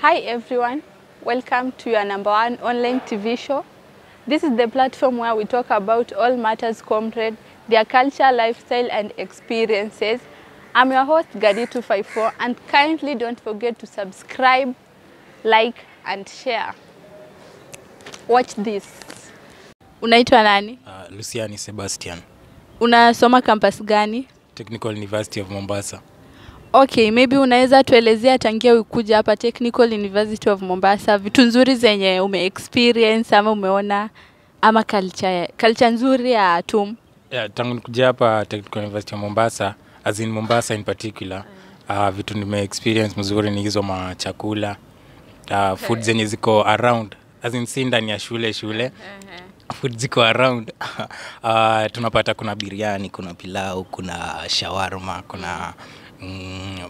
Hi everyone, welcome to your number one online TV show. This is the platform where we talk about all matters comrade, their culture, lifestyle and experiences. I'm your host Gadi254 and kindly don't forget to subscribe, like and share. Watch this. Unaitwa nani? Uh, Luciani Sebastian. Unasoma campus gani? Technical University of Mombasa. Okay, maybe unaweza tuelezea tangia ukuja hapa Technical University of Mombasa, vitu nzuri zenye ume experience ama umeona ama culture, culture nzuri ya TUM. Yeah, tangu nikuja hapa Technical University of Mombasa, as in Mombasa in particular, uh, vitu nime experience mzuri ni hizo machakula uh, ah, okay. food zenye ziko around as in si ndani ya shule shule uh-huh food ziko around uh, tunapata kuna biriani kuna pilau kuna shawarma kuna Mm,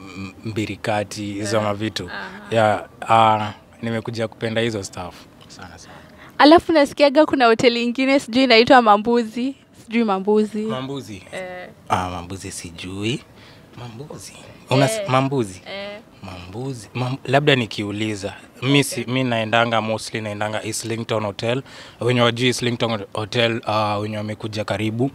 mbirikati hizo mavitu ya yeah, uh, nimekuja kupenda hizo staff sana sana. Alafu nasikiaga kuna hoteli ingine sijui inaitwa Mambuzi, sijui Mambuzi. Mambuzi. Eh. Ah, Mambuzi sijui. Mambuzi. Una eh. Mambuzi. Eh. Mambuzi. Mam, labda nikiuliza. Mimi okay. mimi naendanga mostly naendanga Islington Hotel. Wenye wajui Islington Hotel uh, wenye wamekuja karibu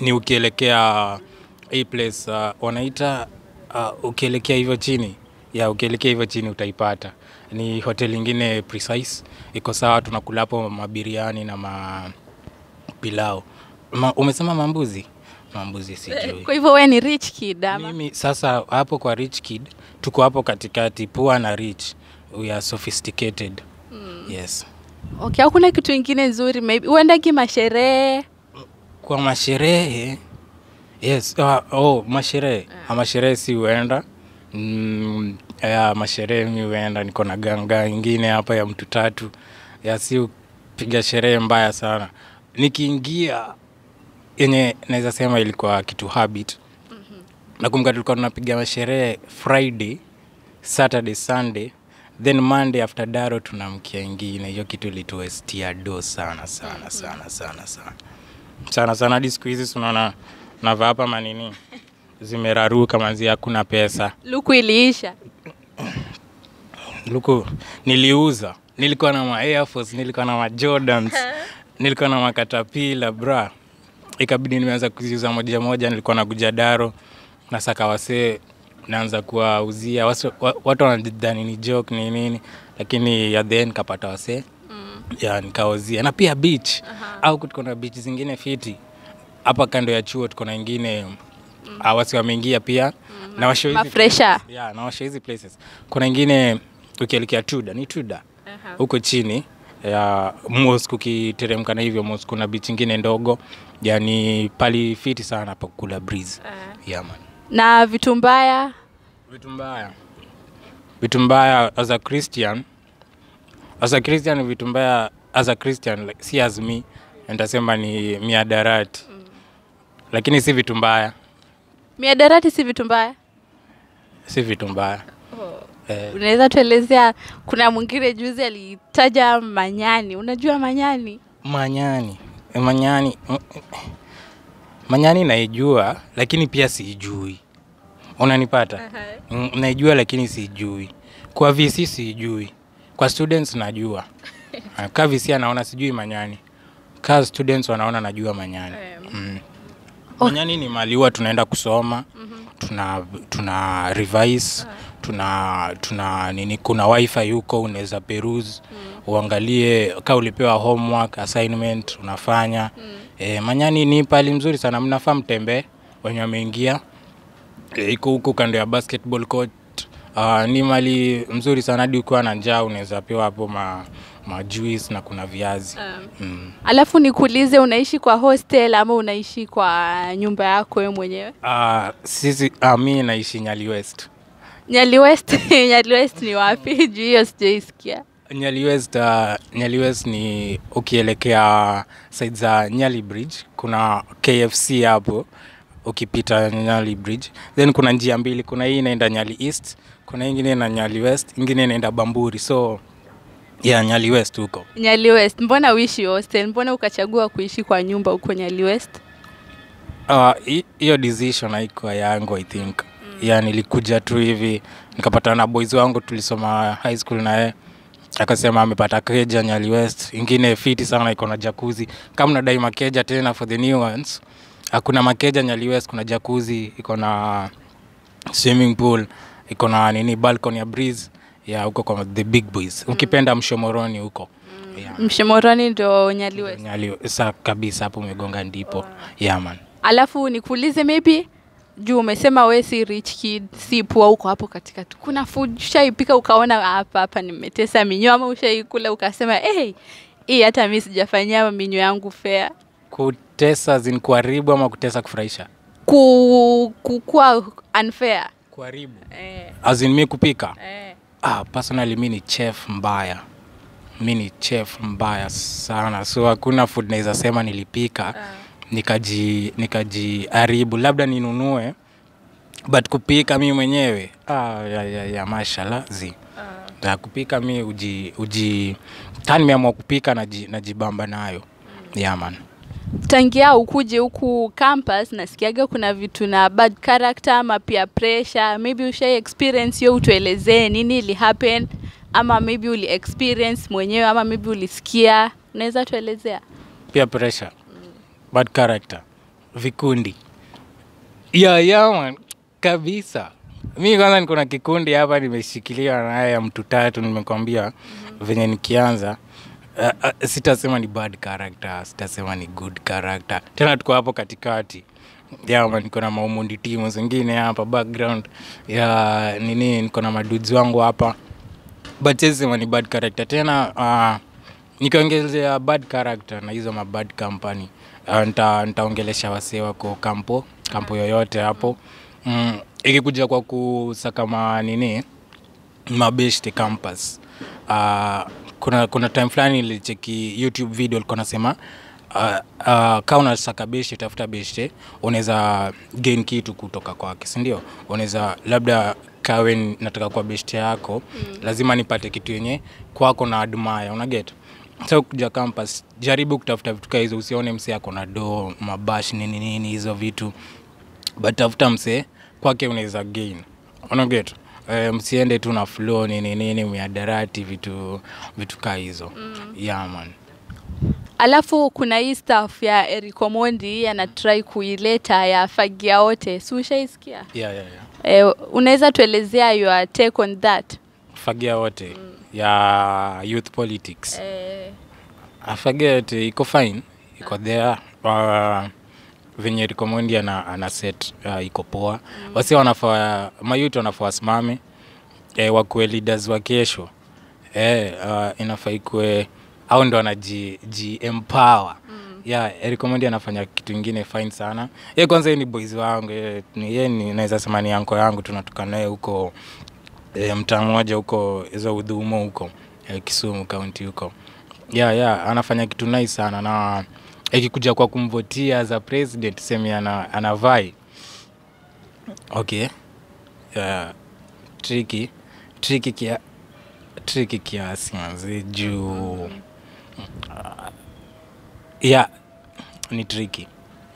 ni ukielekea mm -hmm hii place uh, wanaita uh, ukielekea hivyo chini ya ukielekea hivyo chini utaipata. Ni hoteli ingine precise, iko sawa. Tunakula hapo mabiriani na mapilau. Ma, umesema mambuzi? Mambuzi sijui. Kwa hivyo wewe ni rich kid ama? Mimi sasa hapo kwa rich kid, tuko hapo katikati, poor na rich. We are sophisticated. Mm. Yes. Okay, hakuna kitu ingine nzuri maybe. Uendagi masherehe? Kwa masherehe Yes. Uh, oh, masherehe yeah. Ah, masherehe si huenda mm, ya masherehe mi huenda, niko na ganga ingine hapa ya mtu tatu ya si piga sherehe mbaya sana. Nikiingia yenye naweza sema ilikuwa kitu habit. mm -hmm. Nakumbuka tulikuwa tunapiga masherehe Friday, Saturday, Sunday then Monday after daro tunamkia ingine. Hiyo kitu ilituestia do sana sana mm-hmm. sana sana sana sana sana hadi siku hizi tunaona navaa hapa manini zimeraruka manzi, kuna pesa. Luku iliisha. Luku niliuza, nilikuwa na ma Air Force, nilikuwa na ma Jordans, nilikuwa na makatapila bra, ikabidi nimeanza kuziuza moja moja. Nilikuwa na gujadaro na saka wasee naanza kuwauzia watu wanajidhani ni joke ni nini, lakini ya the end kapata wasee mm. ya nikawauzia na pia beach uh -huh. au kutukona beach zingine fiti hapa kando ya chuo tuko na wengine mm. wasi wameingia pia mm. na washo hizi fresha na washo hizi places. Kuna wengine ukielekea Tuda ni Tuda huko uh -huh. chini ya Mosque ukiteremka na hivyo Mosque na beach nyingine ndogo, yani pali fit sana pa kula breeze. Uh eh. -huh. Yeah, man. Na vitu mbaya vitu mbaya vitu mbaya as a Christian as a Christian vitu mbaya as a Christian like, see as me, ndasema ni miadarati mm lakini si vitu mbaya. Miadarati si vitu mbaya, si vitu mbaya. Oh. Eh. Unaweza tuelezea, kuna mwingine juzi alitaja manyani. Unajua manyani? Manyani, manyani, manyani naijua, lakini pia sijui Unanipata? Uh-huh. Naijua lakini sijui Kwa VC sijui kwa students najua. Kaa VC anaona sijui manyani, kaa students wanaona najua manyani. uh-huh. Mm. Manyani ni mali huwa tunaenda kusoma mm -hmm. tuna tuna revise uh -huh. tuna tuna nini, kuna wifi huko unaweza peruse mm. uangalie kama ulipewa homework assignment unafanya mm. E, Manyani ni pali mzuri sana, mnafaa mtembee wenye wameingia e, iko huko kando ya basketball court. Uh, ni mali mzuri sana, hadi ukiwa na njaa unaweza pewa hapo ma majuice na kuna viazi um. mm. Alafu nikuulize, unaishi kwa hostel ama unaishi kwa nyumba yako wewe mwenyewe? Uh, sisi uh, mi naishi Nyali West. Nyali West Nyali West ni wapi? Juu hiyo sijaisikia. Nyali West, uh, Nyali West ni ukielekea side za Nyali Bridge kuna KFC hapo ukipita Nyali Bridge, then kuna njia mbili, kuna hii inaenda Nyali East, kuna ingine na Nyali West, ingine inaenda Bamburi so Yeah, Nyali West huko. Nyali West. Mbona uishi hostel? Mbona ukachagua kuishi kwa nyumba huko Nyali West? Ah, hiyo uh, decision haikuwa yangu I think. Mm. Yeah, nilikuja tu hivi nikapatana na boys wangu tulisoma high school na yeye akasema amepata keja Nyali West, ingine fiti sana, iko na jacuzzi. Kama unadai makeja tena for the new ones, hakuna makeja Nyali West, kuna jacuzzi, iko na swimming pool, iko na nini balcony ya breeze yeah, huko kwa the big boys ukipenda Mshomoroni huko mm. yeah. Mshomoroni ndo Nyaliwe. Nyaliwe sa kabisa, hapo umegonga ndipo. Oh. Yeah, man. Alafu nikuulize maybe juu umesema we si rich kid, si poor, huko hapo katikati. Kuna food ushaipika ukaona ah, hapa hapa nimetesa minyo, ama ushaikula ukasema hey, hii hata mi sijafanyia minyo yangu fair? Kutesa zin kuharibu ama kutesa kufurahisha? Ku, kukuwa unfair kuharibu eh. Azin mi kupika eh Ah, personally mi ni chef mbaya, mi ni chef mbaya sana, so hakuna food naweza sema nilipika ah. nikaji nikajiharibu, labda ninunue but kupika mi mwenyewe ah, ya, ya, ya mashalazi uh. Ah. ya kupika mi uji, uji kaa nimeamua kupika najibamba nayo mm. yaman yeah, tangia ukuje huku campus nasikiaga kuna vitu na bad character ama pia pressure maybe ushai experience hiyo utuelezee nini ili happen ama maybe uli experience mwenyewe ama maybe ulisikia unaweza tuelezea pia pressure mm. bad character vikundi ya ya man kabisa mi kwanza niko na kikundi hapa nimeshikiliwa naye ya mtu tatu nimekwambia mm-hmm. venye nikianza uh, uh, sitasema ni bad character, sitasema ni good character. Tena tuko hapo katikati yama niko na maumundi timu zingine hapa background ya nini, niko na madudes wangu hapa, but sema ni bad character tena. Uh, nikiongezea bad character na hizo mabad company uh, ah, nita, nitaongelesha wasee wako kampo kampo yoyote hapo mm, ikikuja kwa kusaka ma nini mabeshte campus uh, kuna, kuna time fulani nilicheki YouTube video alikuwa nasema uh, uh, kaa unasaka beshte, tafuta beshte, unaweza gain kitu kutoka kwake, si ndio? Unaweza labda kawe nataka kuwa beshte yako mm. lazima nipate kitu yenye kwako na admire, unaget so kuja campus, jaribu kutafuta vitu kama hizo, usione msee ako na do mabash nini nini hizo vitu, but tafuta msee kwake unaweza gain, unaget e, um, msiende tu na flow nini nini, miadarati vitu vitu kaa hizo mm. yeah, man. Alafu kuna hii staff ya Eric Omondi anatry kuileta ya fagia wote, si ushaisikia? yeah, yeah, yeah. E, unaweza tuelezea your take on that? Fagia wote mm. ya youth politics eh. Ah, fagia wote iko fine, iko ah. there uh, venye recommend ana, ana set uh, iko poa mm. wasi wanafaa mayuti wanafaa wasimame eh, wakuwe leaders wa kesho eh, uh, inafaa ikuwe au ndo anajiempowe mm. yeah, recommend anafanya kitu ingine fine sana ye yeah, kwanza ye ni boys wangu ye, ye ni naweza sema ni yanko yangu tunatoka naye huko e, mtaa mmoja huko hizo udhumo huko e, Kisumu kaunti huko ya yeah, ya yeah, anafanya kitu nai nice sana na ikikuja kwa kumvotia za president, semi ana, anavai okay uh, triki triki kia triki kiasi manzi juu uh, yeah, ni triki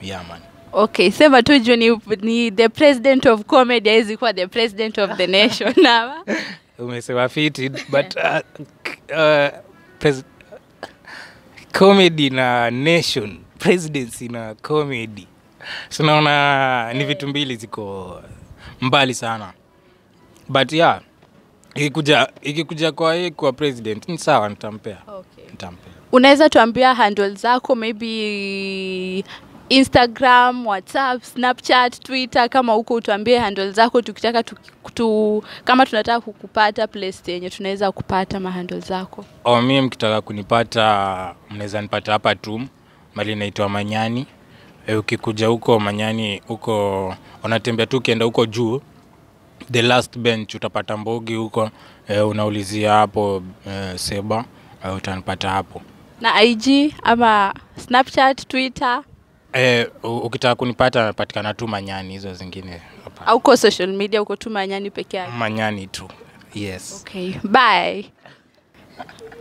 yeah, man okay sema tu juu ni, ni the president of comedy awezi kuwa the president of the nation ama umesema fitted but uh, uh, comedy na nation presidency na comedy sinaona ni vitu mbili ziko mbali sana but yeah ikikuja ikikuja kwa hii kwa president ni sawa nitampea okay. nitampea unaweza tuambia handle zako maybe Instagram, WhatsApp, Snapchat, Twitter. Kama huko utuambie handle zako, tukitaka tu, tu, kama tunataka kukupata place yenye tunaweza kupata mahandle zako. Oh, mimi mkitaka kunipata mnaweza nipata hapa tu mali naitwa Manyani. E, ukikuja huko Manyani huko unatembea tu ukienda huko juu the last bench utapata Mbogi huko e, unaulizia hapo e, Seba e, utanipata hapo na IG ama Snapchat, Twitter Eh, ukitaka kunipata napatikana tu Manyani, hizo zingine hapa. social media, uko tu Manyani peke yake? Manyani tu. Yes. Okay. Bye.